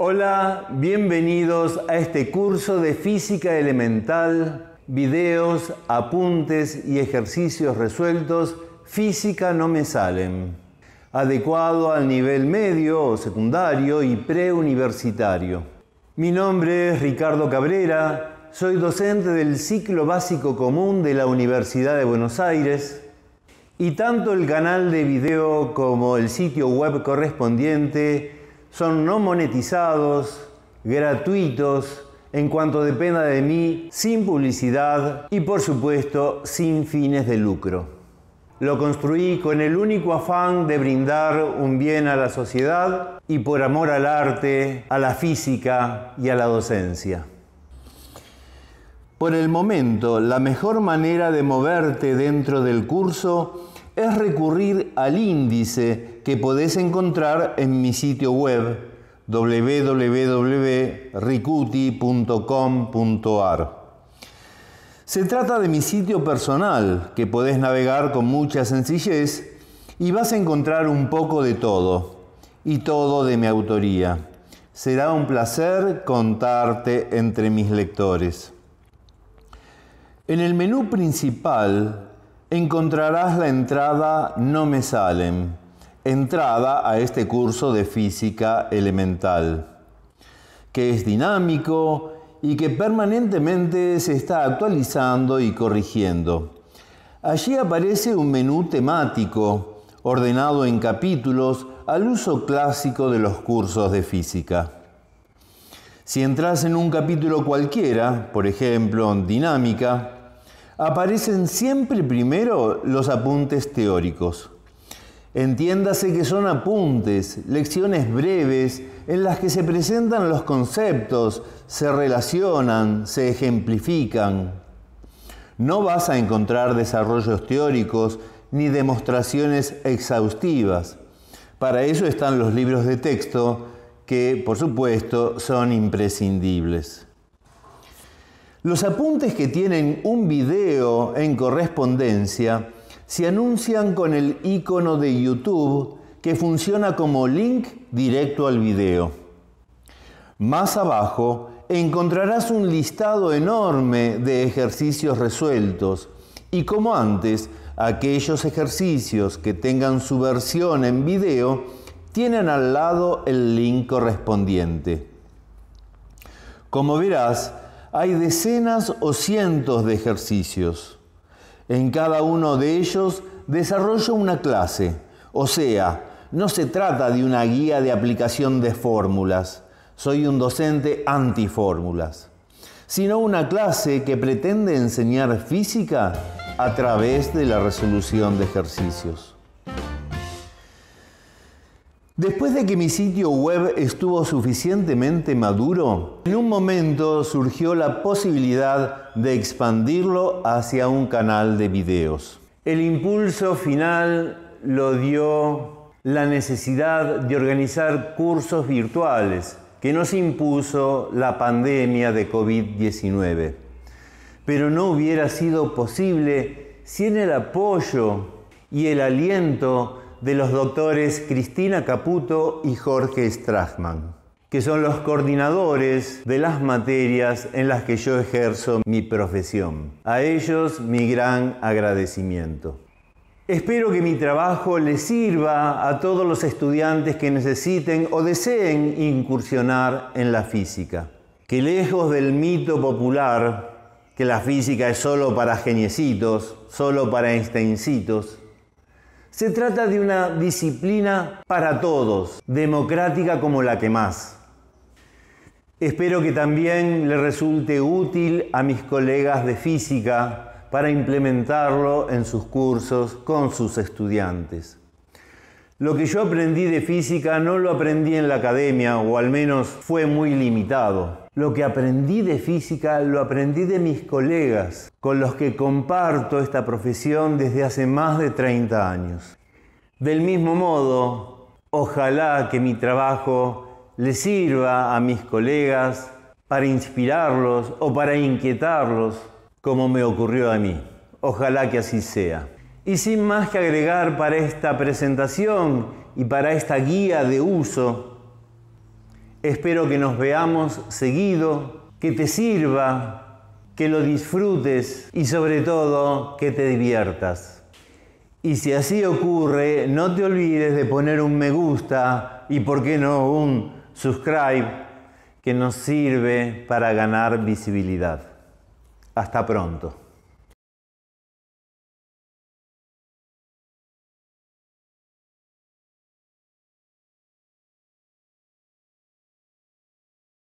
Hola, bienvenidos a este curso de física elemental, videos, apuntes y ejercicios resueltos, física no me salen, adecuado al nivel medio secundario y preuniversitario. Mi nombre es Ricardo Cabrera, soy docente del ciclo básico común de la Universidad de Buenos Aires y tanto el canal de video como el sitio web correspondiente son no monetizados, gratuitos, en cuanto dependa de mí, sin publicidad y por supuesto sin fines de lucro. Lo construí con el único afán de brindar un bien a la sociedad y por amor al arte, a la física y a la docencia. Por el momento, la mejor manera de moverte dentro del curso es recurrir al índice que podés encontrar en mi sitio web www.ricuti.com.ar. Se trata de mi sitio personal que podés navegar con mucha sencillez y vas a encontrar un poco de todo y todo de mi autoría. Será un placer contarte entre mis lectores. En el menú principal encontrarás la entrada No me salen, entrada a este curso de física elemental, que es dinámico y que permanentemente se está actualizando y corrigiendo. Allí aparece un menú temático, ordenado en capítulos al uso clásico de los cursos de física. Si entras en un capítulo cualquiera, por ejemplo, dinámica, aparecen siempre primero los apuntes teóricos. Entiéndase que son apuntes, lecciones breves en las que se presentan los conceptos, se relacionan, se ejemplifican. No vas a encontrar desarrollos teóricos ni demostraciones exhaustivas. Para eso están los libros de texto, que por supuesto son imprescindibles. Los apuntes que tienen un video en correspondencia se anuncian con el icono de YouTube que funciona como link directo al video. Más abajo encontrarás un listado enorme de ejercicios resueltos y como antes, aquellos ejercicios que tengan su versión en video tienen al lado el link correspondiente. Como verás, hay decenas o cientos de ejercicios. En cada uno de ellos desarrollo una clase, o sea, no se trata de una guía de aplicación de fórmulas, soy un docente antifórmulas, sino una clase que pretende enseñar física a través de la resolución de ejercicios. Después de que mi sitio web estuvo suficientemente maduro, en un momento surgió la posibilidad de expandirlo hacia un canal de videos. El impulso final lo dio la necesidad de organizar cursos virtuales que nos impuso la pandemia de COVID-19. Pero no hubiera sido posible sin el apoyo y el aliento de los doctores Cristina Caputo y Jorge Strachman, que son los coordinadores de las materias en las que yo ejerzo mi profesión. A ellos mi gran agradecimiento. Espero que mi trabajo les sirva a todos los estudiantes que necesiten o deseen incursionar en la física. Que lejos del mito popular, que la física es solo para geniecitos, solo para einsteincitos, se trata de una disciplina para todos, democrática como la que más. Espero que también le resulte útil a mis colegas de física para implementarlo en sus cursos con sus estudiantes. Lo que yo aprendí de física no lo aprendí en la academia, o al menos fue muy limitado. Lo que aprendí de física lo aprendí de mis colegas, con los que comparto esta profesión desde hace más de 30 años. Del mismo modo, ojalá que mi trabajo le sirva a mis colegas para inspirarlos o para inquietarlos, como me ocurrió a mí. Ojalá que así sea. Y sin más que agregar para esta presentación y para esta guía de uso, Espero que nos veamos seguido, que te sirva, que lo disfrutes y sobre todo que te diviertas. Y si así ocurre, no te olvides de poner un me gusta y por qué no un subscribe que nos sirve para ganar visibilidad. Hasta pronto.